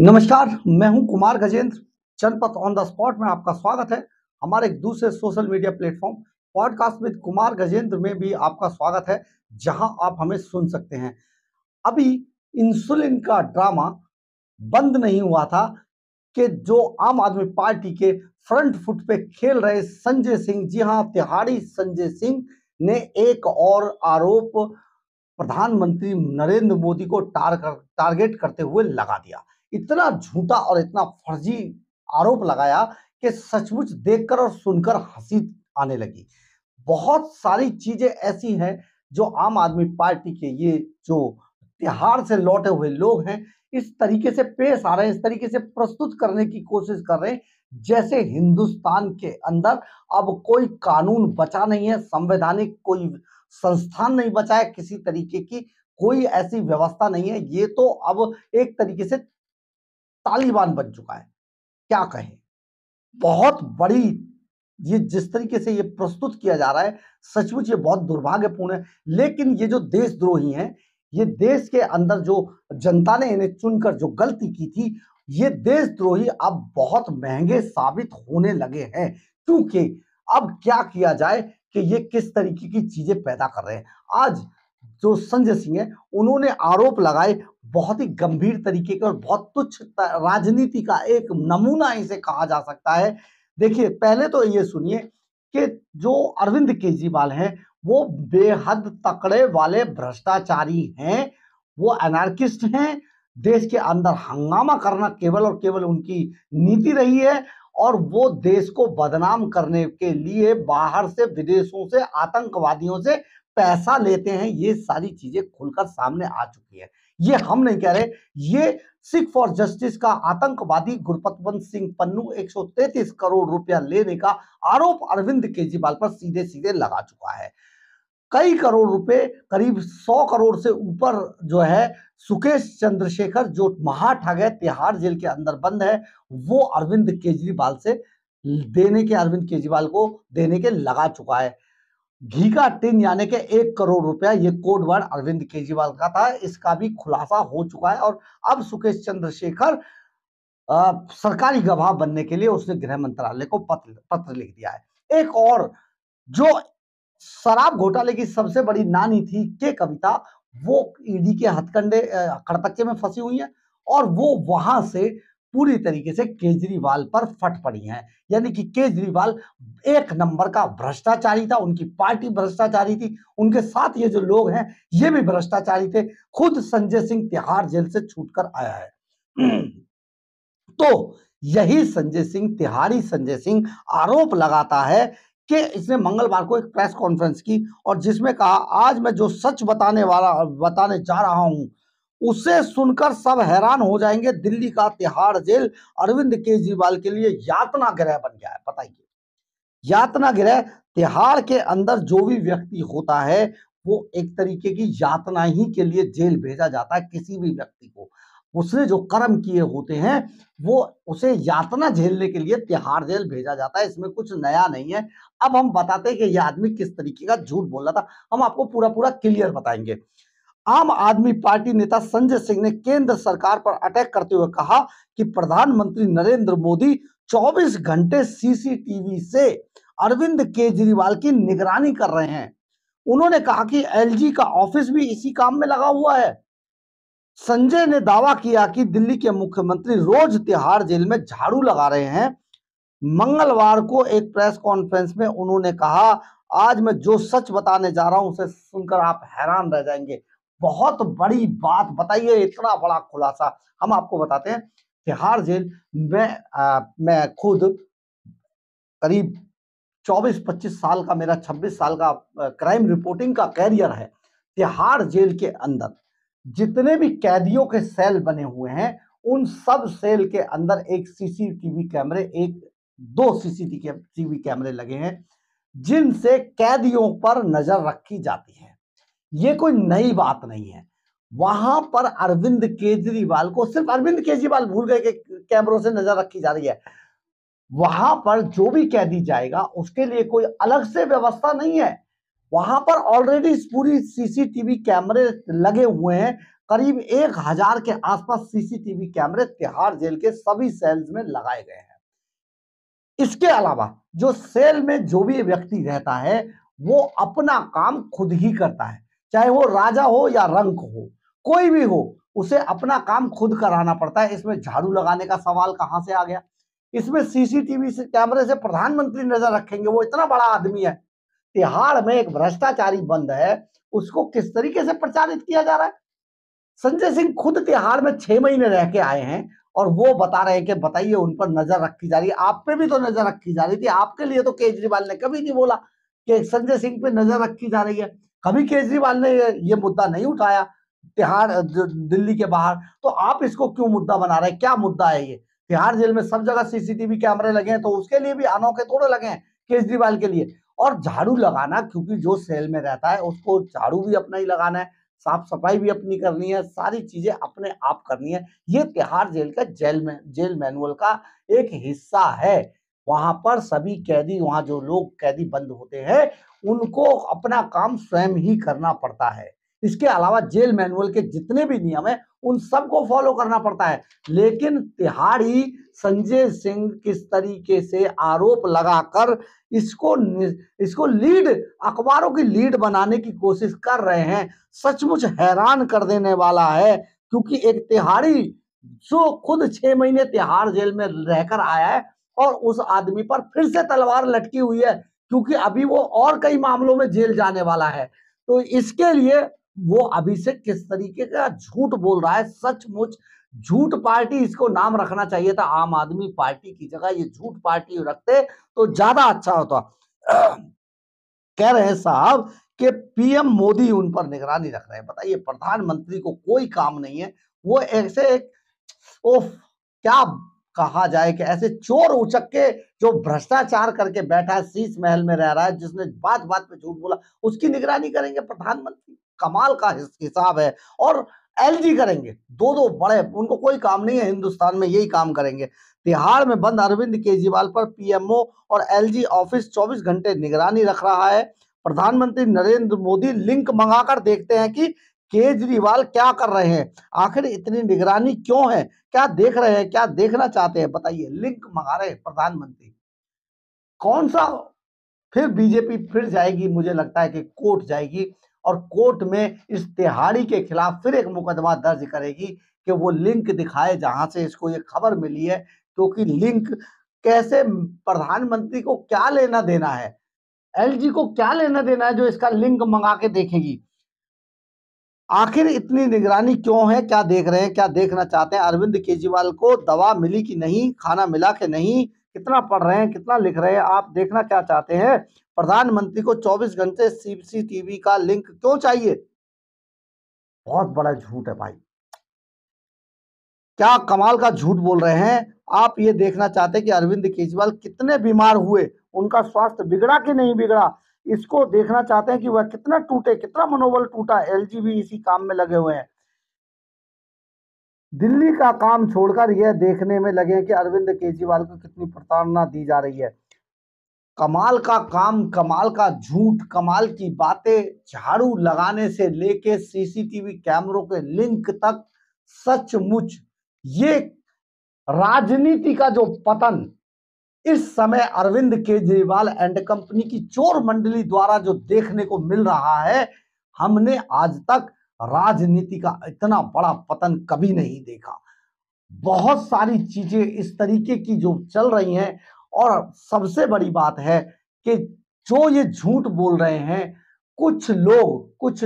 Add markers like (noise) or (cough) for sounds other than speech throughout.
नमस्कार मैं हूं कुमार गजेंद्र जनपद ऑन द स्पॉट में आपका स्वागत है हमारे एक दूसरे social media platform podcast with Kumar Gajendra में भी आपका स्वागत है जहां आप हमें सुन सकते हैं अभी इंसुलिन का ड्रामा बंद नहीं हुआ था कि जो आम आदमी पार्टी के फ्रंट फुट पे खेल रहे संजय सिंह जी हाँ तिहाड़ी संजय सिंह ने एक और आरोप प्रधानमंत्री नरेंद्र मोदी को टारगेट करते हुए लगा दिया इतना झूठा और इतना फर्जी आरोप लगाया कि सचमुच देखकर और सुनकर हंसी आने लगी बहुत सारी चीजें ऐसी हैं जो आम आदमी पार्टी के ये जो तिहाड़ से लौटे हुए लोग हैं इस तरीके से पेश आ रहे हैं इस तरीके से प्रस्तुत करने की कोशिश कर रहे हैं जैसे हिंदुस्तान के अंदर अब कोई कानून बचा नहीं है संवैधानिक कोई संस्थान नहीं बचा है किसी तरीके की कोई ऐसी व्यवस्था नहीं है ये तो अब एक तरीके से तालिबान बन चुका है क्या कहें बहुत बड़ी ये जिस तरीके से ये प्रस्तुत किया जा रहा है सचमुच ये बहुत दुर्भाग्यपूर्ण है लेकिन ये जो देशद्रोही हैं ये देश के अंदर जो जनता ने इन्हें चुनकर जो गलती की थी ये देशद्रोही अब बहुत महंगे साबित होने लगे हैं क्योंकि अब क्या किया जाए कि ये किस तरीके की चीजें पैदा कर रहे हैं आज जो संजय सिंह है उन्होंने आरोप लगाए बहुत ही गंभीर तरीके के और बहुत तुच्छ राजनीति का एक नमूना इसे कहा जा सकता है देखिए पहले तो ये सुनिए कि जो अरविंद केजरीवाल हैं वो बेहद तकड़े वाले भ्रष्टाचारी हैं वो एनार्किस्ट हैं देश के अंदर हंगामा करना केवल और केवल उनकी नीति रही है और वो देश को बदनाम करने के लिए बाहर से विदेशों से आतंकवादियों से पैसा लेते हैं ये सारी चीजें खुलकर सामने आ चुकी है ये हम नहीं कह रहे ये सिख फॉर जस्टिस का आतंकवादी गुरपतवंत सिंह पन्नू 133 करोड़ रुपया लेने का आरोप अरविंद केजरीवाल पर सीधे सीधे लगा चुका है कई करोड़ रुपए करीब 100 करोड़ से ऊपर जो है सुकेश चंद्रशेखर जो महाठग है तिहाड़ जेल के अंदर बंद है वो अरविंद केजरीवाल से देने के अरविंद केजरीवाल को देने के लगा चुका है घीघा टिन यानी कि एक करोड़ रुपया ये कोड वर्ड अरविंद केजरीवाल का था इसका भी खुलासा हो चुका है और अब सुकेश चंद्रशेखर सरकारी गवाह बनने के लिए उसने गृह मंत्रालय को पत्र पत्र लिख दिया है एक और जो शराब घोटाले की सबसे बड़ी नानी थी के कविता वो ईडी के हथकंडे खड़पच्चे में फंसी हुई है और वो वहां से पूरी तरीके से केजरीवाल पर फट पड़ी हैं यानी कि केजरीवाल एक नंबर का भ्रष्टाचारी था उनकी पार्टी भ्रष्टाचारी थी उनके साथ ये जो लोग हैं ये भी भ्रष्टाचारी थे खुद संजय सिंह तिहाड़ जेल से छूटकर आया है (clears throat) तो यही संजय सिंह तिहाड़ी संजय सिंह आरोप लगाता है कि इसने मंगलवार को एक प्रेस कॉन्फ्रेंस की और जिसमें कहा आज मैं जो सच बताने वाला बताने जा रहा हूं उसे सुनकर सब हैरान हो जाएंगे दिल्ली का तिहाड़ जेल अरविंद केजरीवाल के लिए यातना गृह बन गया है बताइए यातना गृह तिहाड़ के अंदर जो भी व्यक्ति होता है वो एक तरीके की यातना ही के लिए जेल भेजा जाता है किसी भी व्यक्ति को उसने जो कर्म किए होते हैं वो उसे यातना झेलने के लिए तिहाड़ जेल भेजा जाता है इसमें कुछ नया नहीं है अब हम बताते हैं कि यह आदमी किस तरीके का झूठ बोल रहा था हम आपको पूरा पूरा क्लियर बताएंगे आम आदमी पार्टी नेता संजय सिंह ने केंद्र सरकार पर अटैक करते हुए कहा कि प्रधानमंत्री नरेंद्र मोदी 24 घंटे सीसीटीवी से अरविंद केजरीवाल की निगरानी कर रहे हैं उन्होंने कहा कि एलजी का ऑफिस भी इसी काम में लगा हुआ है संजय ने दावा किया कि दिल्ली के मुख्यमंत्री रोज तिहाड़ जेल में झाड़ू लगा रहे हैं मंगलवार को एक प्रेस कॉन्फ्रेंस में उन्होंने कहा आज मैं जो सच बताने जा रहा हूं उसे सुनकर आप हैरान रह जाएंगे बहुत बड़ी बात बताइए इतना बड़ा खुलासा हम आपको बताते हैं तिहाड़ जेल में आ, मैं खुद करीब 24-25 साल का मेरा 26 साल का क्राइम रिपोर्टिंग का कैरियर है तिहाड़ जेल के अंदर जितने भी कैदियों के सेल बने हुए हैं उन सब सेल के अंदर एक सीसीटीवी कैमरे एक दो सीसीटीवी कैमरे लगे हैं जिनसे कैदियों पर नजर रखी जाती है ये कोई नई बात नहीं है वहां पर अरविंद केजरीवाल को सिर्फ अरविंद केजरीवाल भूल गए कि कैमरों से नजर रखी जा रही है वहां पर जो भी कैदी जाएगा उसके लिए कोई अलग से व्यवस्था नहीं है वहां पर ऑलरेडी पूरी सीसीटीवी कैमरे लगे हुए हैं करीब एक हजार के आसपास सीसीटीवी कैमरे तिहाड़ जेल के सभी सेल्स में लगाए गए हैं इसके अलावा जो सेल में जो भी व्यक्ति रहता है वो अपना काम खुद ही करता है चाहे वो राजा हो या रंक हो कोई भी हो उसे अपना काम खुद कराना पड़ता है इसमें झाड़ू लगाने का सवाल कहाँ से आ गया इसमें सीसीटीवी से कैमरे से प्रधानमंत्री नजर रखेंगे वो इतना बड़ा आदमी है तिहाड़ में एक भ्रष्टाचारी बंद है उसको किस तरीके से प्रचारित किया जा रहा है संजय सिंह खुद तिहाड़ में छह महीने रह के आए हैं और वो बता रहे हैं कि बताइए उन पर नजर रखी जा रही है आप पे भी तो नजर रखी जा रही थी आपके लिए तो केजरीवाल ने कभी नहीं बोला कि संजय सिंह पे नजर रखी जा रही है कभी केजरीवाल ने ये मुद्दा नहीं उठाया तिहाड़ दिल्ली के बाहर तो आप इसको क्यों मुद्दा बना रहे हैं क्या मुद्दा है ये तिहाड़ जेल में सब जगह सीसीटीवी कैमरे लगे हैं तो उसके लिए भी अनोखे थोड़े लगे हैं केजरीवाल के लिए और झाड़ू लगाना क्योंकि जो सेल में रहता है उसको झाड़ू भी अपना ही लगाना है साफ सफाई भी अपनी करनी है सारी चीजें अपने आप करनी है ये तिहाड़ जेल का जेल में जेल मैनुअल का एक हिस्सा है वहां पर सभी कैदी वहां जो लोग कैदी बंद होते हैं उनको अपना काम स्वयं ही करना पड़ता है इसके अलावा जेल मैनुअल के जितने भी नियम है उन सबको फॉलो करना पड़ता है लेकिन तिहाड़ी संजय सिंह किस तरीके से आरोप लगाकर इसको इसको लीड अखबारों की लीड बनाने की कोशिश कर रहे हैं सचमुच हैरान कर देने वाला है क्योंकि एक तिहाड़ी जो खुद छह महीने तिहाड़ जेल में रहकर आया है और उस आदमी पर फिर से तलवार लटकी हुई है क्योंकि अभी वो और कई मामलों में जेल जाने वाला है तो इसके लिए वो अभी से किस तरीके का झूठ बोल रहा है सचमुच झूठ पार्टी इसको नाम रखना चाहिए था आम आदमी पार्टी की जगह ये झूठ पार्टी रखते तो ज्यादा अच्छा होता कह रहे हैं साहब कि पीएम मोदी उन पर निगरानी रख रहे हैं बताइए प्रधानमंत्री को कोई काम नहीं है वो ऐसे एक ओफ क्या कहा जाए कि ऐसे चोर उचक के जो भ्रष्टाचार करके बैठा है शीश महल में रह रहा है जिसने बात बात पे झूठ बोला उसकी निगरानी करेंगे प्रधानमंत्री कमाल का हिसाब है और एलजी करेंगे दो दो बड़े उनको कोई काम नहीं है हिंदुस्तान में यही काम करेंगे तिहाड़ में बंद अरविंद केजरीवाल पर पीएमओ और एलजी ऑफिस 24 घंटे निगरानी रख रहा है प्रधानमंत्री नरेंद्र मोदी लिंक मंगाकर देखते हैं कि केजरीवाल क्या कर रहे हैं आखिर इतनी निगरानी क्यों है क्या देख रहे हैं क्या देखना चाहते हैं बताइए लिंक मंगा रहे प्रधानमंत्री कौन सा फिर बीजेपी फिर जाएगी मुझे लगता है कि कोर्ट जाएगी और कोर्ट में इस तिहाड़ी के खिलाफ फिर एक मुकदमा दर्ज करेगी कि वो लिंक दिखाए जहां से इसको ये खबर मिली है क्योंकि तो लिंक कैसे प्रधानमंत्री को क्या लेना देना है एलजी को क्या लेना देना है जो इसका लिंक मंगा के देखेगी आखिर इतनी निगरानी क्यों है क्या देख रहे हैं क्या देखना चाहते हैं अरविंद केजरीवाल को दवा मिली कि नहीं खाना मिला कि नहीं कितना पढ़ रहे हैं कितना लिख रहे हैं आप देखना क्या चाहते हैं प्रधानमंत्री को 24 घंटे सीसीटीवी का लिंक क्यों चाहिए बहुत बड़ा झूठ है भाई क्या कमाल का झूठ बोल रहे हैं आप ये देखना चाहते हैं कि अरविंद केजरीवाल कितने बीमार हुए उनका स्वास्थ्य बिगड़ा कि नहीं बिगड़ा इसको देखना चाहते हैं कि वह कितना टूटे कितना मनोबल टूटा एल भी इसी काम में लगे हुए हैं दिल्ली का काम छोड़कर यह देखने में लगे कि अरविंद केजरीवाल को कितनी प्रताड़ना दी जा रही है कमाल का काम कमाल का झूठ कमाल की बातें झाड़ू लगाने से लेके सीसीटीवी कैमरों के लिंक तक सचमुच ये राजनीति का जो पतन इस समय अरविंद केजरीवाल एंड कंपनी की चोर मंडली द्वारा जो देखने को मिल रहा है हमने आज तक राजनीति का इतना बड़ा पतन कभी नहीं देखा बहुत सारी चीजें इस तरीके की जो चल रही हैं और सबसे बड़ी बात है कि जो ये झूठ बोल रहे हैं कुछ लोग कुछ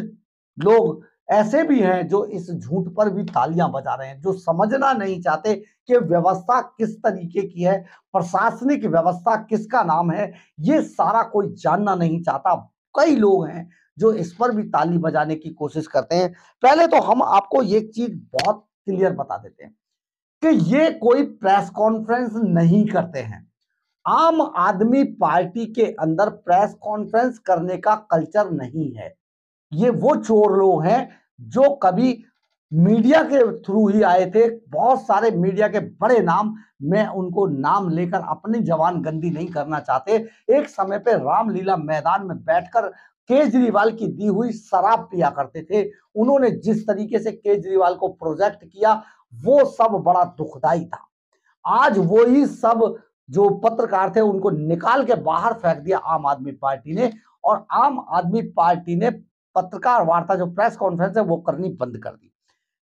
लोग ऐसे भी हैं जो इस झूठ पर भी तालियां बजा रहे हैं जो समझना नहीं चाहते कि व्यवस्था किस तरीके की है प्रशासनिक व्यवस्था किसका नाम है ये सारा कोई जानना नहीं चाहता कई लोग हैं जो इस पर भी ताली बजाने की कोशिश करते हैं पहले तो हम आपको ये चीज बहुत क्लियर बता देते हैं कि ये कोई प्रेस कॉन्फ्रेंस नहीं करते हैं आम आदमी पार्टी के अंदर प्रेस कॉन्फ्रेंस करने का कल्चर नहीं है ये वो चोर लोग हैं जो कभी मीडिया के थ्रू ही आए थे बहुत सारे मीडिया के बड़े नाम मैं उनको नाम लेकर अपनी जवान गंदी नहीं करना चाहते एक समय पे रामलीला मैदान में बैठकर केजरीवाल की दी हुई शराब पिया करते थे उन्होंने जिस तरीके से केजरीवाल को प्रोजेक्ट किया वो सब बड़ा दुखदाई था आज वो ही सब जो पत्रकार थे उनको निकाल के बाहर फेंक दिया आम आदमी पार्टी ने और आम आदमी पार्टी ने पत्रकार वार्ता जो प्रेस कॉन्फ्रेंस है वो करनी बंद कर दी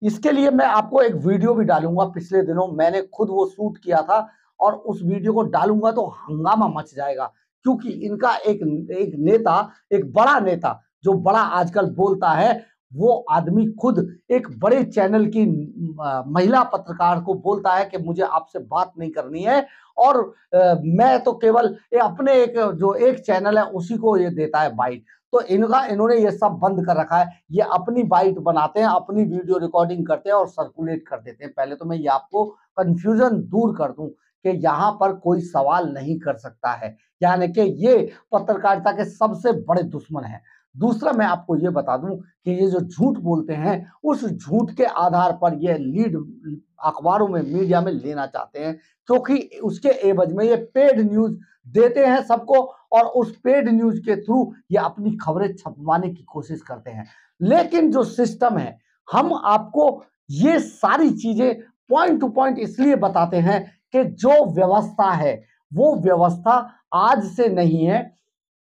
इसके लिए मैं आपको एक वीडियो भी डालूंगा पिछले दिनों मैंने खुद वो शूट किया था और उस वीडियो को डालूंगा तो हंगामा मच जाएगा क्योंकि इनका एक एक नेता एक बड़ा नेता जो बड़ा आजकल बोलता है वो आदमी खुद एक बड़े चैनल की महिला पत्रकार को बोलता है कि मुझे आपसे बात नहीं करनी है और मैं तो केवल अपने एक जो एक चैनल है उसी को ये देता है बाइट तो इनका इन्होंने ये सब बंद कर रखा है ये अपनी बाइट बनाते हैं अपनी वीडियो रिकॉर्डिंग करते हैं और सर्कुलेट कर देते हैं पहले तो मैं ये आपको कंफ्यूजन दूर कर दूं कि यहाँ पर कोई सवाल नहीं कर सकता है यानी कि ये पत्रकारिता के सबसे बड़े दुश्मन हैं दूसरा मैं आपको ये बता दूं कि ये जो झूठ बोलते हैं उस झूठ के आधार पर ये लीड अखबारों में मीडिया में लेना चाहते हैं क्योंकि उसके एवज में ये पेड न्यूज देते हैं सबको और उस पेड न्यूज के थ्रू ये अपनी खबरें छपवाने की कोशिश करते हैं लेकिन जो सिस्टम है हम आपको ये सारी चीजें पॉइंट टू पॉइंट इसलिए बताते हैं कि जो व्यवस्था है वो व्यवस्था आज से नहीं है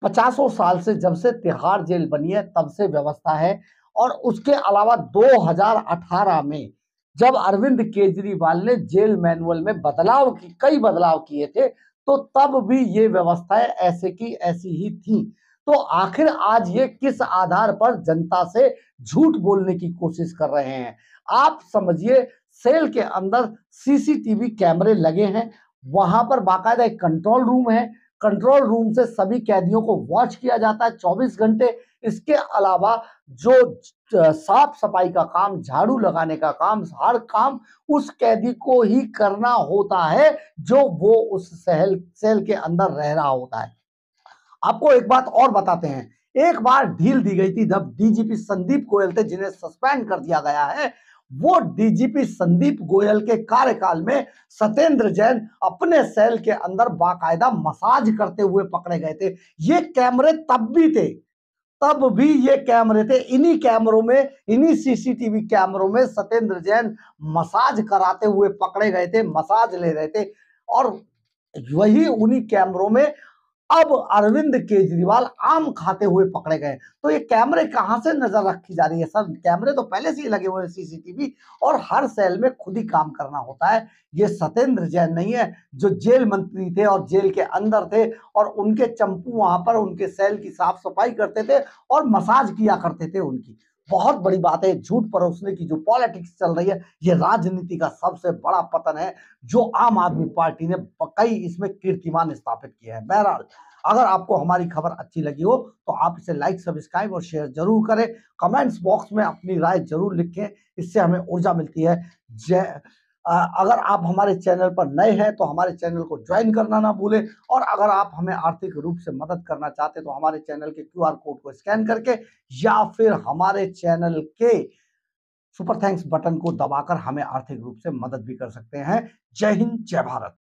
पचासों साल से जब से तिहाड़ जेल बनी है तब से व्यवस्था है और उसके अलावा 2018 में जब अरविंद केजरीवाल ने जेल मैनुअल में बदलाव की कई बदलाव किए थे तो तब भी ये व्यवस्थाएं ऐसे की ऐसी ही थी तो आखिर आज ये किस आधार पर जनता से झूठ बोलने की कोशिश कर रहे हैं आप समझिए सेल के अंदर सीसीटीवी कैमरे लगे हैं वहां पर बाकायदा एक कंट्रोल रूम है कंट्रोल रूम से सभी कैदियों को वॉच किया जाता है 24 घंटे इसके अलावा जो साफ सफाई का काम झाड़ू लगाने का काम हर काम उस कैदी को ही करना होता है जो वो उस सेल सेल के अंदर रह रहा होता है आपको एक बात और बताते हैं एक बार ढील दी गई थी जब डीजीपी संदीप गोयल थे जिन्हें सस्पेंड कर दिया गया है वो डीजीपी संदीप गोयल के कार्यकाल में सत्येंद्र जैन अपने सेल के अंदर बाकायदा मसाज करते हुए पकड़े गए थे ये कैमरे तब भी थे तब भी ये कैमरे थे इन्हीं कैमरों में इन्हीं सीसीटीवी कैमरों में सत्येंद्र जैन मसाज कराते हुए पकड़े गए थे मसाज ले रहे थे और वही उन्हीं कैमरों में अब अरविंद केजरीवाल आम खाते हुए पकड़े गए तो ये कैमरे कहाँ से नजर रखी जा रही है सर कैमरे तो पहले से ही लगे हुए हैं सीसीटीवी और हर सेल में खुद ही काम करना होता है ये सत्येंद्र जैन नहीं है जो जेल मंत्री थे और जेल के अंदर थे और उनके चंपू वहां पर उनके सेल की साफ सफाई करते थे और मसाज किया करते थे उनकी बहुत बड़ी बात है झूठ परोसने की जो पॉलिटिक्स चल रही है ये राजनीति का सबसे बड़ा पतन है जो आम आदमी पार्टी ने कई इसमें कीर्तिमान स्थापित किए हैं बहरहाल अगर आपको हमारी खबर अच्छी लगी हो तो आप इसे लाइक सब्सक्राइब और शेयर जरूर करें कमेंट्स बॉक्स में अपनी राय जरूर लिखें इससे हमें ऊर्जा मिलती है जय अगर आप हमारे चैनल पर नए हैं तो हमारे चैनल को ज्वाइन करना ना भूलें और अगर आप हमें आर्थिक रूप से मदद करना चाहते हैं तो हमारे चैनल के क्यूआर कोड को स्कैन करके या फिर हमारे चैनल के सुपर थैंक्स बटन को दबाकर हमें आर्थिक रूप से मदद भी कर सकते हैं जय हिंद जय भारत